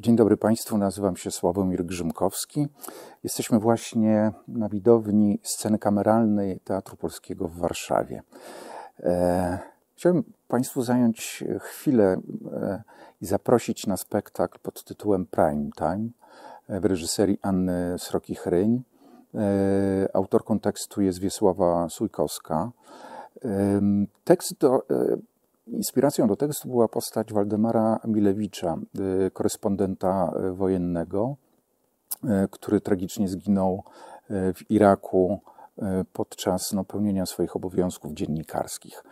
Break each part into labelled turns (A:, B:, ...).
A: Dzień dobry Państwu, nazywam się Sławomir Grzymkowski. Jesteśmy właśnie na widowni sceny kameralnej Teatru Polskiego w Warszawie. E, chciałbym Państwu zająć chwilę e, i zaprosić na spektakl pod tytułem Prime Time e, w reżyserii Anny Sroki-Chryń. E, autorką tekstu jest Wiesława Sujkowska. Tekst do, Inspiracją do tekstu była postać Waldemara Milewicza, y, korespondenta y, wojennego, y, który tragicznie zginął w Iraku podczas no, pełnienia swoich obowiązków dziennikarskich.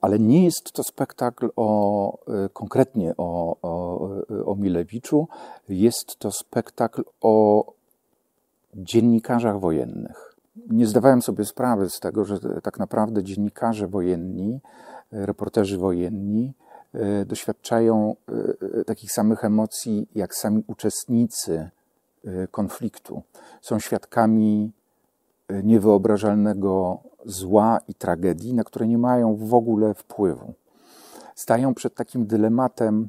A: Ale nie jest to spektakl o, konkretnie o, o, o Milewiczu, jest to spektakl o dziennikarzach wojennych. Nie zdawałem sobie sprawy z tego, że tak naprawdę dziennikarze wojenni reporterzy wojenni e, doświadczają e, e, takich samych emocji jak sami uczestnicy konfliktu. Są świadkami niewyobrażalnego zła i tragedii, na które nie mają w ogóle wpływu. Stają przed takim dylematem,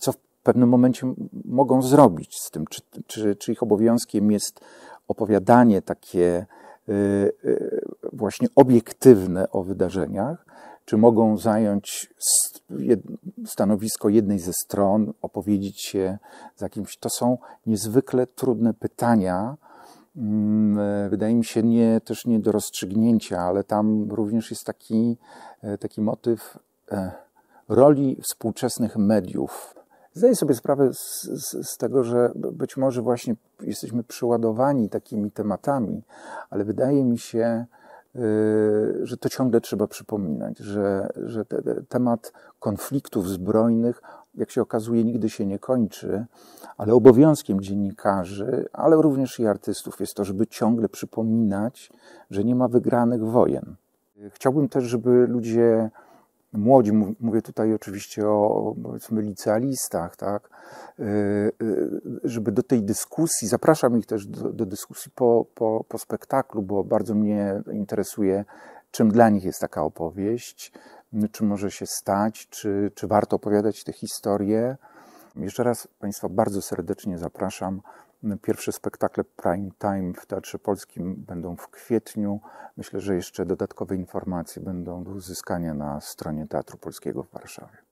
A: co w pewnym momencie mogą zrobić z tym, czy, czy, czy ich obowiązkiem jest opowiadanie takie właśnie obiektywne o wydarzeniach, czy mogą zająć stanowisko jednej ze stron, opowiedzieć się za kimś. To są niezwykle trudne pytania. Mm, e, wydaje mi się, nie, też nie do rozstrzygnięcia, ale tam również jest taki, e, taki motyw e, roli współczesnych mediów. Zdaję sobie sprawę z, z, z, tego, że być może właśnie jesteśmy przyładowani takimi tematami, ale wydaje mi się, Y, że to ciągle trzeba przypominać, że, że te, te temat konfliktów zbrojnych, jak się okazuje, nigdy się nie kończy, ale obowiązkiem dziennikarzy, ale również i artystów jest to, żeby ciągle przypominać, że nie ma wygranych wojen. Y, chciałbym też, żeby ludzie młodzi, mówię tutaj oczywiście o powiedzmy licealistach, tak, y, y, żeby do tej dyskusji, zapraszam ich też do, do dyskusji po, po, po spektaklu, bo bardzo mnie interesuje, czym dla nich jest taka opowieść, czy może się stać, czy, czy warto opowiadać te historie. Jeszcze raz Państwa bardzo serdecznie zapraszam Pierwsze spektakle prime time w Teatrze Polskim będą w kwietniu. Myślę, że jeszcze dodatkowe informacje będą do uzyskania na stronie Teatru Polskiego w Warszawie.